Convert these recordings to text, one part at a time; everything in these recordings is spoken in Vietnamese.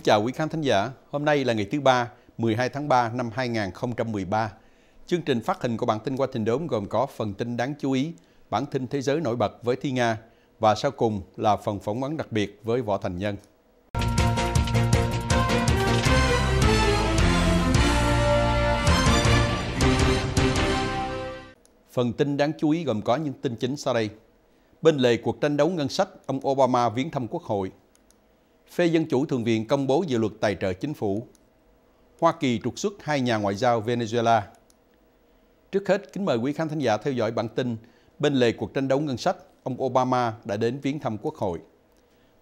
Kính chào quý khán thính giả. Hôm nay là ngày thứ ba, 12 tháng 3 năm 2013. Chương trình phát hình của bản tin qua trình đốm gồm có phần tin đáng chú ý, bản tin thế giới nổi bật với Thi Nga và sau cùng là phần phỏng vấn đặc biệt với Võ Thành Nhân. Phần tin đáng chú ý gồm có những tin chính sau đây. Bên lề cuộc tranh đấu ngân sách, ông Obama viếng thăm quốc hội, phê Dân Chủ thường viện công bố dự luật tài trợ chính phủ. Hoa Kỳ trục xuất hai nhà ngoại giao Venezuela. Trước hết, kính mời quý khán thính giả theo dõi bản tin Bên lề cuộc tranh đấu ngân sách, ông Obama đã đến viếng thăm Quốc hội.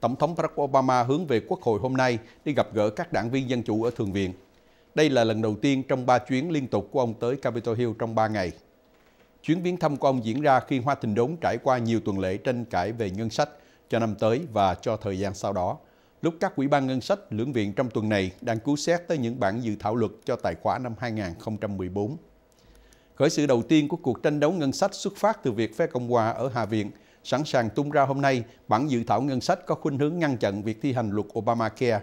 Tổng thống Barack Obama hướng về Quốc hội hôm nay đi gặp gỡ các đảng viên Dân Chủ ở thường viện. Đây là lần đầu tiên trong ba chuyến liên tục của ông tới Capitol Hill trong ba ngày. Chuyến viếng thăm của ông diễn ra khi Hoa Thịnh Đốn trải qua nhiều tuần lễ tranh cãi về ngân sách cho năm tới và cho thời gian sau đó lúc các quỹ ban ngân sách lưỡng viện trong tuần này đang cứu xét tới những bản dự thảo luật cho tài khoá năm 2014. Khởi sự đầu tiên của cuộc tranh đấu ngân sách xuất phát từ việc phe Cộng hòa ở Hạ viện sẵn sàng tung ra hôm nay bản dự thảo ngân sách có khuynh hướng ngăn chặn việc thi hành luật Obamacare,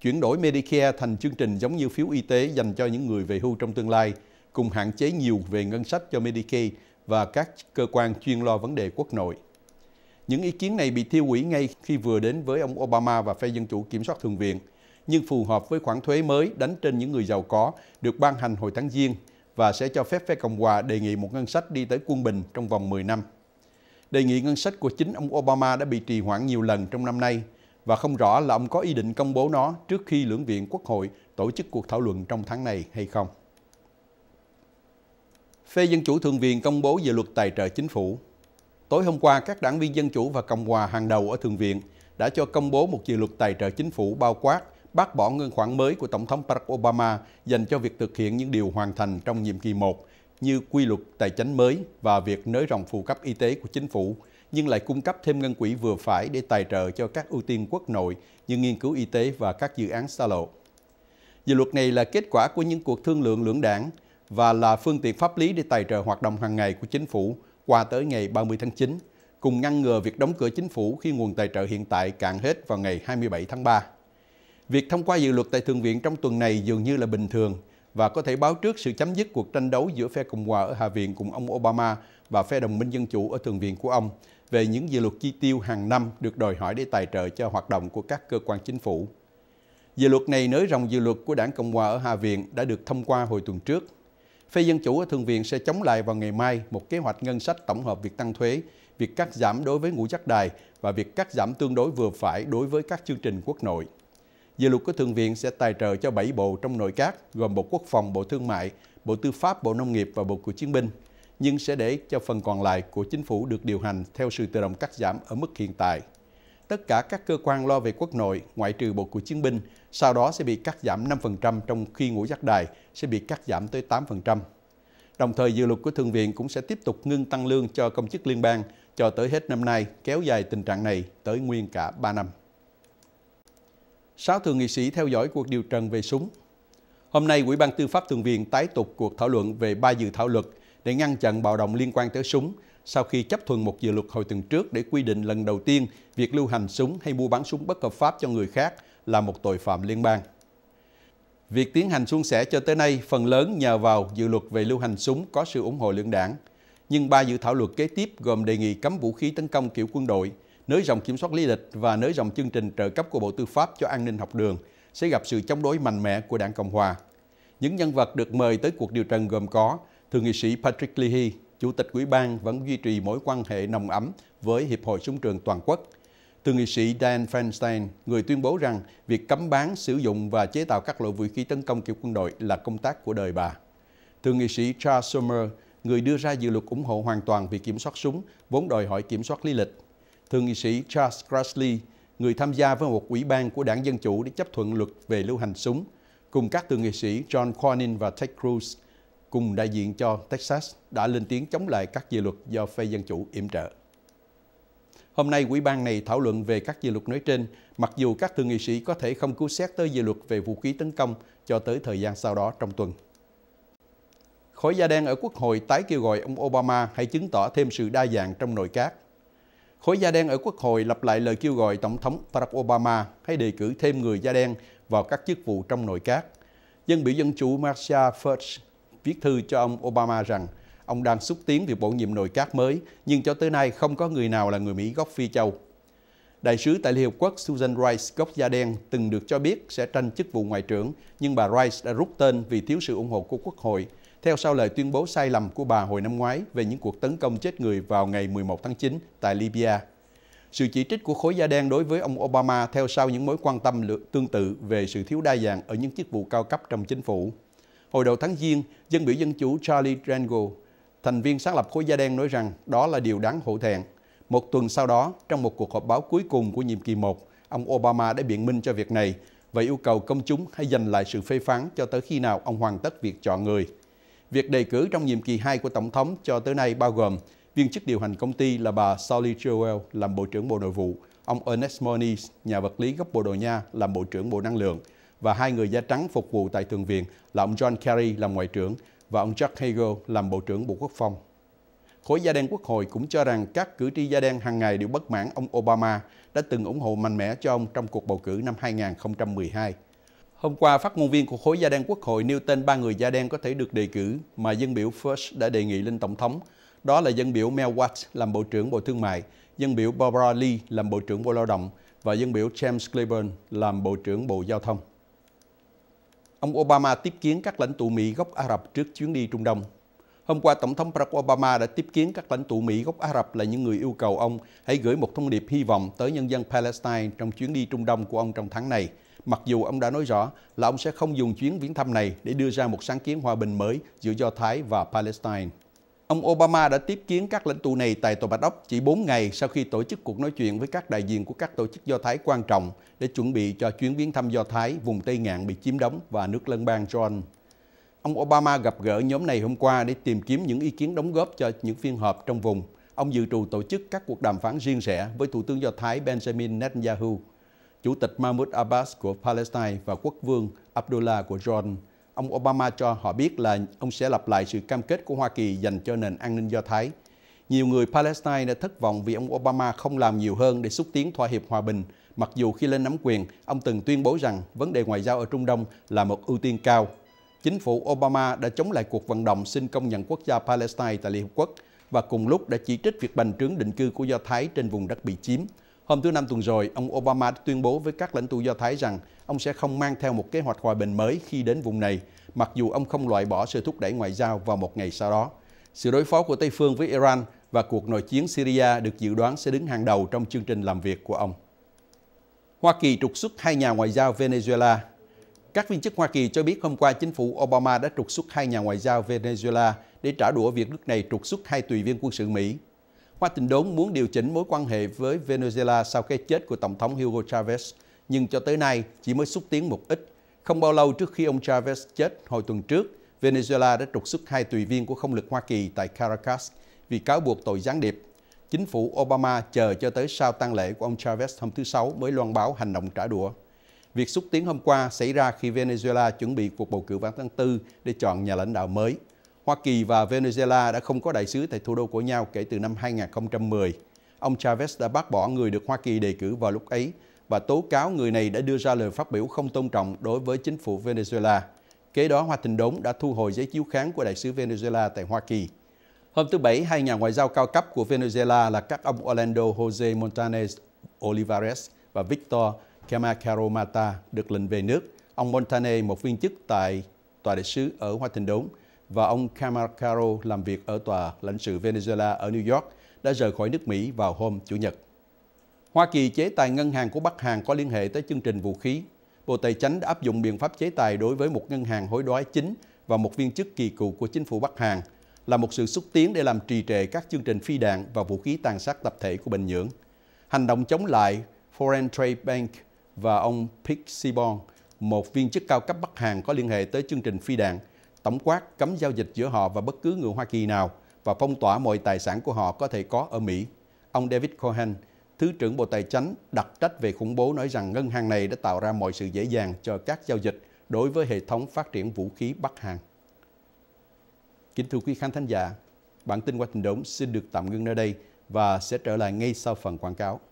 chuyển đổi Medicare thành chương trình giống như phiếu y tế dành cho những người về hưu trong tương lai, cùng hạn chế nhiều về ngân sách cho Medicaid và các cơ quan chuyên lo vấn đề quốc nội. Những ý kiến này bị tiêu hủy ngay khi vừa đến với ông Obama và phe Dân Chủ kiểm soát Thượng viện, nhưng phù hợp với khoản thuế mới đánh trên những người giàu có được ban hành hồi tháng Giêng và sẽ cho phép phe Cộng hòa đề nghị một ngân sách đi tới quân bình trong vòng 10 năm. Đề nghị ngân sách của chính ông Obama đã bị trì hoãn nhiều lần trong năm nay và không rõ là ông có ý định công bố nó trước khi lưỡng viện Quốc hội tổ chức cuộc thảo luận trong tháng này hay không. Phe Dân Chủ Thượng viện công bố dự luật tài trợ chính phủ. Tối hôm qua, các đảng viên Dân Chủ và Cộng hòa hàng đầu ở Thượng viện đã cho công bố một dự luật tài trợ chính phủ bao quát bác bỏ ngân khoản mới của Tổng thống Barack Obama dành cho việc thực hiện những điều hoàn thành trong nhiệm kỳ 1 như quy luật tài chính mới và việc nới rộng phụ cấp y tế của chính phủ, nhưng lại cung cấp thêm ngân quỹ vừa phải để tài trợ cho các ưu tiên quốc nội như nghiên cứu y tế và các dự án xa lộ. Dự luật này là kết quả của những cuộc thương lượng lưỡng đảng và là phương tiện pháp lý để tài trợ hoạt động hàng ngày của chính phủ qua tới ngày 30 tháng 9, cùng ngăn ngừa việc đóng cửa chính phủ khi nguồn tài trợ hiện tại cạn hết vào ngày 27 tháng 3. Việc thông qua dự luật tại Thượng viện trong tuần này dường như là bình thường và có thể báo trước sự chấm dứt cuộc tranh đấu giữa phe Cộng hòa ở Hạ viện cùng ông Obama và phe đồng minh dân chủ ở Thượng viện của ông về những dự luật chi tiêu hàng năm được đòi hỏi để tài trợ cho hoạt động của các cơ quan chính phủ. Dự luật này nới rộng dự luật của đảng Cộng hòa ở Hạ viện đã được thông qua hồi tuần trước Phe Dân Chủ ở Thượng viện sẽ chống lại vào ngày mai một kế hoạch ngân sách tổng hợp việc tăng thuế, việc cắt giảm đối với ngũ giác đài và việc cắt giảm tương đối vừa phải đối với các chương trình quốc nội. Dự luật của Thượng viện sẽ tài trợ cho 7 bộ trong nội các, gồm Bộ Quốc phòng, Bộ Thương mại, Bộ Tư pháp, Bộ Nông nghiệp và Bộ Cựu chiến binh, nhưng sẽ để cho phần còn lại của chính phủ được điều hành theo sự tự động cắt giảm ở mức hiện tại tất cả các cơ quan lo về quốc nội, ngoại trừ Bộ Cựu Chiến binh, sau đó sẽ bị cắt giảm 5% trong khi ngũ giác đài sẽ bị cắt giảm tới 8%. Đồng thời, dự luật của Thượng viện cũng sẽ tiếp tục ngưng tăng lương cho công chức liên bang cho tới hết năm nay, kéo dài tình trạng này tới nguyên cả 3 năm. Sáu thượng nghị sĩ theo dõi cuộc điều trần về súng. Hôm nay, Ủy ban Tư pháp Thượng viện tái tục cuộc thảo luận về ba dự thảo luật để ngăn chặn bạo động liên quan tới súng sau khi chấp thuận một dự luật hồi tuần trước để quy định lần đầu tiên việc lưu hành súng hay mua bán súng bất hợp pháp cho người khác là một tội phạm liên bang. Việc tiến hành suôn sẻ cho tới nay phần lớn nhờ vào dự luật về lưu hành súng có sự ủng hộ lưỡng đảng. Nhưng ba dự thảo luật kế tiếp gồm đề nghị cấm vũ khí tấn công kiểu quân đội, nới rộng kiểm soát lý lịch và nới rộng chương trình trợ cấp của Bộ Tư pháp cho an ninh học đường sẽ gặp sự chống đối mạnh mẽ của đảng Cộng Hòa. Những nhân vật được mời tới cuộc điều trần gồm có Thượng nghị sĩ Patrick Leahy, Chủ tịch Ủy ban vẫn duy trì mối quan hệ nồng ấm với Hiệp hội Súng trường Toàn quốc. Thượng nghị sĩ Dan Feinstein, người tuyên bố rằng việc cấm bán, sử dụng và chế tạo các loại vũ khí tấn công kiểu quân đội là công tác của đời bà. Thượng nghị sĩ Charles Summer, người đưa ra dự luật ủng hộ hoàn toàn việc kiểm soát súng, vốn đòi hỏi kiểm soát lý lịch. Thượng nghị sĩ Charles Grassley, người tham gia với một ủy ban của đảng Dân Chủ để chấp thuận luật về lưu hành súng, cùng các thượng nghị sĩ John Cornyn và Ted Cruz, cùng đại diện cho Texas đã lên tiếng chống lại các dự luật do phe Dân Chủ yểm trợ. Hôm nay, quỹ ban này thảo luận về các dự luật nói trên, mặc dù các thượng nghị sĩ có thể không cứu xét tới dự luật về vũ khí tấn công cho tới thời gian sau đó trong tuần. Khối da đen ở Quốc hội tái kêu gọi ông Obama hãy chứng tỏ thêm sự đa dạng trong nội các. Khối da đen ở Quốc hội lặp lại lời kêu gọi Tổng thống Barack Obama hãy đề cử thêm người da đen vào các chức vụ trong nội các. Dân biểu Dân chủ Marcia Fudge viết thư cho ông Obama rằng ông đang xúc tiến việc bổ nhiệm nội các mới, nhưng cho tới nay không có người nào là người Mỹ gốc Phi Châu. Đại sứ tại Liên Hiệp Quốc Susan Rice gốc da đen từng được cho biết sẽ tranh chức vụ ngoại trưởng, nhưng bà Rice đã rút tên vì thiếu sự ủng hộ của Quốc hội, theo sau lời tuyên bố sai lầm của bà hồi năm ngoái về những cuộc tấn công chết người vào ngày 11 tháng 9 tại Libya. Sự chỉ trích của khối da đen đối với ông Obama theo sau những mối quan tâm tương tự về sự thiếu đa dạng ở những chức vụ cao cấp trong chính phủ. Hồi đầu tháng Giêng, dân biểu dân chủ Charlie Rangel, thành viên sáng lập khối da đen nói rằng đó là điều đáng hổ thẹn. Một tuần sau đó, trong một cuộc họp báo cuối cùng của nhiệm kỳ 1, ông Obama đã biện minh cho việc này và yêu cầu công chúng hãy dành lại sự phê phán cho tới khi nào ông hoàn tất việc chọn người. Việc đề cử trong nhiệm kỳ 2 của Tổng thống cho tới nay bao gồm viên chức điều hành công ty là bà Sally Joel làm Bộ trưởng Bộ Nội vụ, ông Ernest Moniz, nhà vật lý gốc Bồ Đào Nha, làm Bộ trưởng Bộ Năng lượng, và hai người da trắng phục vụ tại Thượng viện là ông John Kerry làm Ngoại trưởng và ông Chuck Hagel làm Bộ trưởng Bộ Quốc phòng. Khối da đen Quốc hội cũng cho rằng các cử tri da đen hàng ngày đều bất mãn ông Obama đã từng ủng hộ mạnh mẽ cho ông trong cuộc bầu cử năm 2012. Hôm qua, phát ngôn viên của khối da đen Quốc hội nêu tên ba người da đen có thể được đề cử mà dân biểu First đã đề nghị lên Tổng thống. Đó là dân biểu Mel Watts làm Bộ trưởng Bộ Thương mại, dân biểu Barbara Lee làm Bộ trưởng Bộ Lao động và dân biểu James Clyburn làm Bộ trưởng Bộ Giao thông ông Obama tiếp kiến các lãnh tụ Mỹ gốc Ả Rập trước chuyến đi Trung Đông. Hôm qua, Tổng thống Barack Obama đã tiếp kiến các lãnh tụ Mỹ gốc Ả Rập là những người yêu cầu ông hãy gửi một thông điệp hy vọng tới nhân dân Palestine trong chuyến đi Trung Đông của ông trong tháng này, mặc dù ông đã nói rõ là ông sẽ không dùng chuyến viếng thăm này để đưa ra một sáng kiến hòa bình mới giữa Do Thái và Palestine ông Obama đã tiếp kiến các lãnh tụ này tại Tòa Bạch Ốc chỉ 4 ngày sau khi tổ chức cuộc nói chuyện với các đại diện của các tổ chức Do Thái quan trọng để chuẩn bị cho chuyến viếng thăm Do Thái vùng Tây Ngạn bị chiếm đóng và nước lân bang John. Ông Obama gặp gỡ nhóm này hôm qua để tìm kiếm những ý kiến đóng góp cho những phiên họp trong vùng. Ông dự trù tổ chức các cuộc đàm phán riêng rẽ với Thủ tướng Do Thái Benjamin Netanyahu, Chủ tịch Mahmoud Abbas của Palestine và Quốc vương Abdullah của Jordan ông Obama cho họ biết là ông sẽ lặp lại sự cam kết của Hoa Kỳ dành cho nền an ninh Do Thái. Nhiều người Palestine đã thất vọng vì ông Obama không làm nhiều hơn để xúc tiến thỏa hiệp hòa bình, mặc dù khi lên nắm quyền, ông từng tuyên bố rằng vấn đề ngoại giao ở Trung Đông là một ưu tiên cao. Chính phủ Obama đã chống lại cuộc vận động xin công nhận quốc gia Palestine tại Liên Hợp Quốc và cùng lúc đã chỉ trích việc bành trướng định cư của Do Thái trên vùng đất bị chiếm, Hôm thứ Năm tuần rồi, ông Obama đã tuyên bố với các lãnh tụ Do Thái rằng ông sẽ không mang theo một kế hoạch hòa bình mới khi đến vùng này, mặc dù ông không loại bỏ sự thúc đẩy ngoại giao vào một ngày sau đó. Sự đối phó của Tây phương với Iran và cuộc nội chiến Syria được dự đoán sẽ đứng hàng đầu trong chương trình làm việc của ông. Hoa Kỳ trục xuất hai nhà ngoại giao Venezuela Các viên chức Hoa Kỳ cho biết hôm qua chính phủ Obama đã trục xuất hai nhà ngoại giao Venezuela để trả đũa việc nước này trục xuất hai tùy viên quân sự Mỹ Hoa Tình Đốn muốn điều chỉnh mối quan hệ với Venezuela sau cái chết của Tổng thống Hugo Chavez, nhưng cho tới nay chỉ mới xúc tiến một ít. Không bao lâu trước khi ông Chavez chết hồi tuần trước, Venezuela đã trục xuất hai tùy viên của không lực Hoa Kỳ tại Caracas vì cáo buộc tội gián điệp. Chính phủ Obama chờ cho tới sau tang lễ của ông Chavez hôm thứ Sáu mới loan báo hành động trả đũa. Việc xúc tiến hôm qua xảy ra khi Venezuela chuẩn bị cuộc bầu cử vào tháng 4 để chọn nhà lãnh đạo mới. Hoa Kỳ và Venezuela đã không có đại sứ tại thủ đô của nhau kể từ năm 2010. Ông Chavez đã bác bỏ người được Hoa Kỳ đề cử vào lúc ấy và tố cáo người này đã đưa ra lời phát biểu không tôn trọng đối với chính phủ Venezuela. Kế đó, Hoa Thịnh Đốn đã thu hồi giấy chiếu kháng của đại sứ Venezuela tại Hoa Kỳ. Hôm thứ Bảy, hai nhà ngoại giao cao cấp của Venezuela là các ông Orlando Jose Montanez Olivares và Victor Camacaro Mata được lệnh về nước. Ông Montanez một viên chức tại Tòa đại sứ ở Hoa Thịnh Đốn, và ông Kamar Caro làm việc ở tòa lãnh sự Venezuela ở New York đã rời khỏi nước Mỹ vào hôm Chủ nhật. Hoa Kỳ chế tài ngân hàng của Bắc Hàn có liên hệ tới chương trình vũ khí. Bộ Tài chánh đã áp dụng biện pháp chế tài đối với một ngân hàng hối đoái chính và một viên chức kỳ cựu của chính phủ Bắc Hàn là một sự xúc tiến để làm trì trệ các chương trình phi đạn và vũ khí tàn sát tập thể của Bình Nhưỡng. Hành động chống lại Foreign Trade Bank và ông Pik Sibon, một viên chức cao cấp Bắc Hàn có liên hệ tới chương trình phi đạn tổng quát cấm giao dịch giữa họ và bất cứ người Hoa Kỳ nào và phong tỏa mọi tài sản của họ có thể có ở Mỹ. Ông David Cohen, Thứ trưởng Bộ Tài chánh đặc trách về khủng bố nói rằng ngân hàng này đã tạo ra mọi sự dễ dàng cho các giao dịch đối với hệ thống phát triển vũ khí Bắc Hàn. Kính thưa quý khán thính giả, bản tin qua tình đống xin được tạm ngưng nơi đây và sẽ trở lại ngay sau phần quảng cáo.